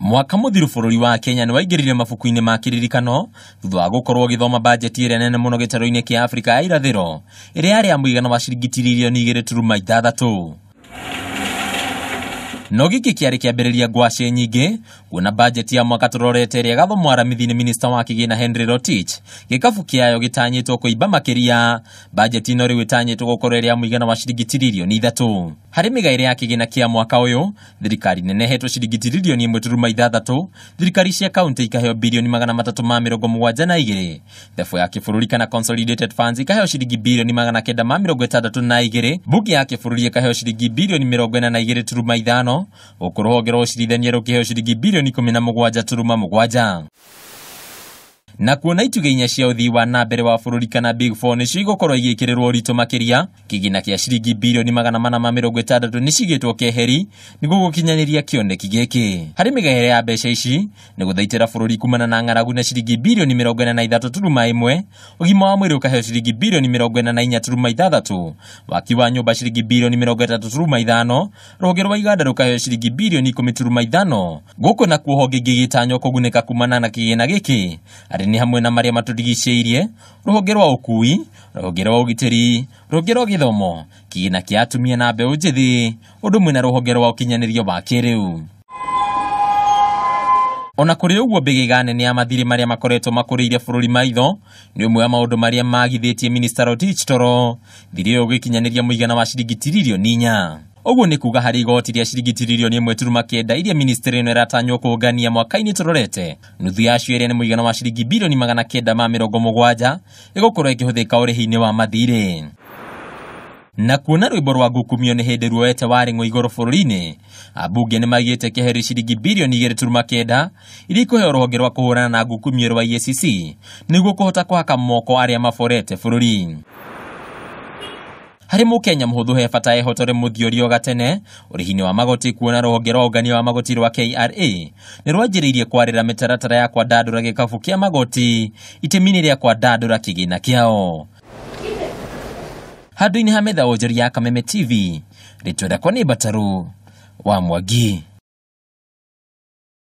mwaka mũthiru bũrũri wa kenya nĩ waingĩrire mabuku-inĩ ma kĩririkano thutha wa gũkorwo gĩthoma bajeti ĩrĩa nene mũno gĩtaro-inĩ kĩa afrika ya irathĩro ĩrĩa yarĩ ya mũigana wa ciringi tiririoni igĩrĩ turuma ithathatũ no giki kiarä kä ambä ngwacä nyingä kuona bajeti ya mwaka tårorete ä rä a gatho mwaramithi minista wa kä gä na henry rotich gä kabu kä ayo gä tanyä two kå imba makä ria bajeti ino rä u ä tanyä two gå korwo rä a må wa ciringi tiririoni ithatå harä mä gaire re ya kä gä na kä a mwaka å yå thirikari nenehetwo ciringi tiririoni ä mwe turuma ithathatå thirikari cia kauntä ikaheo bilioni magana matatå ma mä rongo mũgwanja na igä rä ya kä bå rå ri kana consolidated funds ikaheo ciringi bilioni magana kenda ma mä rongo ä tandatå na igä rä mbunge ya kä bå rå ri ikaheo ciringi bilioni mä rongo ä na igä rä turuma ithano gukorwo rũhonge rwa ũcirithania bilioni ciringi birioni ikũmi na mũgwanja turuma mũgwanja na kuona itugä-inya cia å wa na wa bå rå kana big four nä cio igåkorwo igä kä rä rwo ritå makä na kä a ciringi birioni magana mana ma mä rongo ä nä cigätwo keheri nä gå kinyanä ria kä oneki gä kä ya mbeca ici nä gå thaitä ra bå kumana na ng'aragu na ciringi birioni mä rongo ä na na turuma ä mwe å gima wa mwä rä å kaheo ciringi birioni mä rongo na inya turuma ithathatå waki wa nyå mba ciringi birioni mä rongo ätatå turuma ithano rå rwa iganda rå kaheo ciringi birioni ikå mi turuma ithano gå kå nakuo honge ngä gä tanywo kumana na kä gä na nĩ hamwe na marĩa matũrigicĩirie rũhonge rwa ũkui rũhonge rwa ũgitĩri rũhonge rwa gĩthomo kĩgĩna kĩa atumia na mbeũ njĩthĩ ũndũ mwĩna rũhonge rwa ũkinyanĩrio wa kĩrĩu ona kũrĩ ũguo mbĩgĩga nene ya mathirĩ marĩa makoretwo makũrĩire bũrũri maitho nĩ ũmwe wa maũndũ marĩa magithĩtie minista rotich toro thirĩ ũyũ ũgĩkinyanĩria mũigana wa ciringi tiririo ninya Ogu ni kuga harigoti ya shirigi tiririo ni mwe turu makeda ili ya ministeri ino eratanyo kuhugani ya mwaka ini tororete. Nudhu ya shuere ni mwigana wa shirigi bilo ni magana keda mame rogo mwagwaja. Ego kuroe kihothe kaore hii ni wa madhire. Na kuonaru iboru wagu kumio ni hede ruwete ware ngoigoro foruline. Abuge ni magiete keheri shirigi bilio ni gire turu makeda. Ili kuhe oro hogeru wako hurana na agu kumio ruwa ISCC. E Nigu kuhota kuhaka mwoko are ya maforete foruline. harä må kenya må hå thå he bata ehotore må thiårio gatene å rä hi-inä wa magoti kuona råhonge rwa ungania wa magoti rwa kra nä rwanjä rä irie kwarä ra mä taratara ya kwandandå ra gä kabå kä a magoti itĩmi-inä rä a kwandandå ra kä gä na kĩao handå-inä ha metha wonjeri ya kameme tv rä twendakwa nä mbatarå wa mwangi